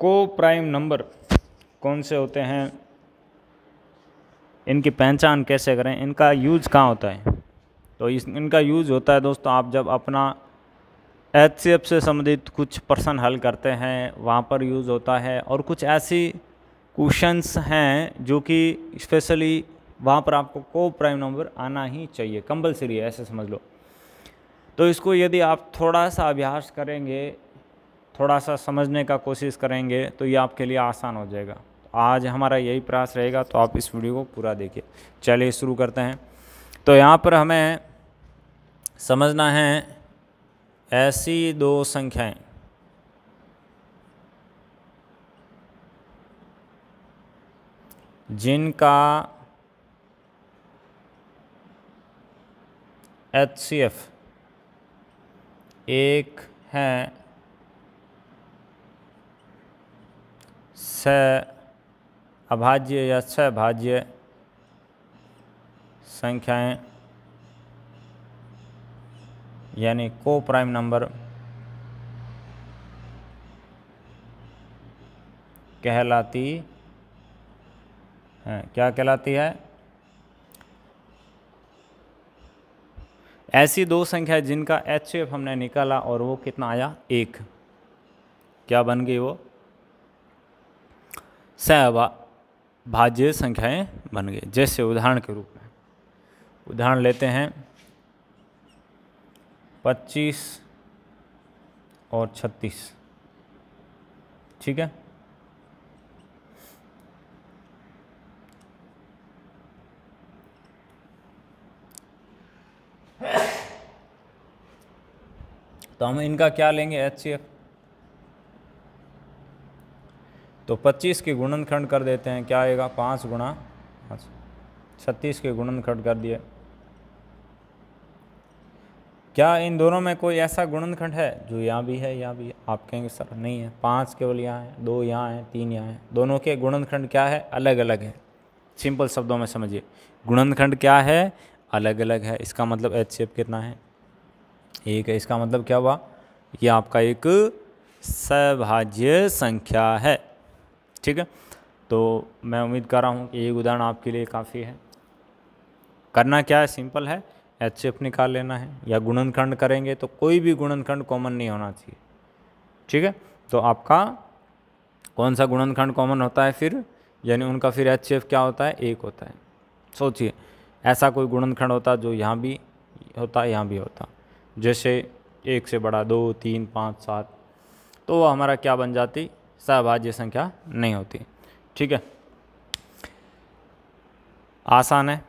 को prime number कौन से होते हैं इनकी पहचान कैसे करें इनका यूज़ कहाँ होता है तो इस इनका यूज़ होता है दोस्तों आप जब अपना एच से संबंधित कुछ प्रश्न हल करते हैं वहाँ पर यूज़ होता है और कुछ ऐसी क्वेश्चंस हैं जो कि स्पेशली वहाँ पर आपको को प्राइम नंबर आना ही चाहिए कंपलसरी है ऐसे समझ लो तो इसको यदि आप थोड़ा सा अभ्यास करेंगे थोड़ा सा समझने का कोशिश करेंगे तो ये आपके लिए आसान हो जाएगा आज हमारा यही प्रयास रहेगा तो आप इस वीडियो को पूरा देखिए चलिए शुरू करते हैं तो यहाँ पर हमें समझना है ऐसी दो संख्याएं जिनका एच सी एफ एक है छः अभाज्य या छ भाज्य संख्याएं यानी को प्राइम नंबर कहलाती है क्या कहलाती है ऐसी दो संख्या जिनका एच हमने निकाला और वो कितना आया एक क्या बन गई वो सह भाज्य संख्याएं बन गई जैसे उदाहरण के रूप में उदाहरण लेते हैं पच्चीस और छत्तीस ठीक है तो हम इनका क्या लेंगे एच सी एफ तो 25 के गुणनखंड कर देते हैं क्या आएगा पाँच गुणा पाँच छत्तीस के गुणनखंड कर दिए क्या इन दोनों में कोई ऐसा गुणनखंड है जो यहाँ भी है यहाँ भी है आप कहेंगे सर नहीं है पाँच केवल यहाँ है दो यहाँ है तीन यहाँ है दोनों के गुणनखंड क्या है अलग अलग है सिंपल शब्दों में समझिए गुणनखंड क्या है अलग अलग है इसका मतलब एच शेप कितना है एक है इसका मतलब क्या हुआ ये आपका एक सभाज्य संख्या है ठीक है तो मैं उम्मीद कर रहा हूँ कि ये उदाहरण आपके लिए काफ़ी है करना क्या है सिंपल है एच एफ निकाल लेना है या गुणनखंड करेंगे तो कोई भी गुणनखंड कॉमन नहीं होना चाहिए ठीक है तो आपका कौन सा गुणनखंड कॉमन होता है फिर यानी उनका फिर एच एफ क्या होता है एक होता है सोचिए ऐसा कोई गुणनखंड होता जो यहाँ भी होता यहाँ भी होता जैसे एक से बड़ा दो तीन पाँच सात तो वो हमारा क्या बन जाती सहभाज्य संख्या नहीं होती ठीक है आसान है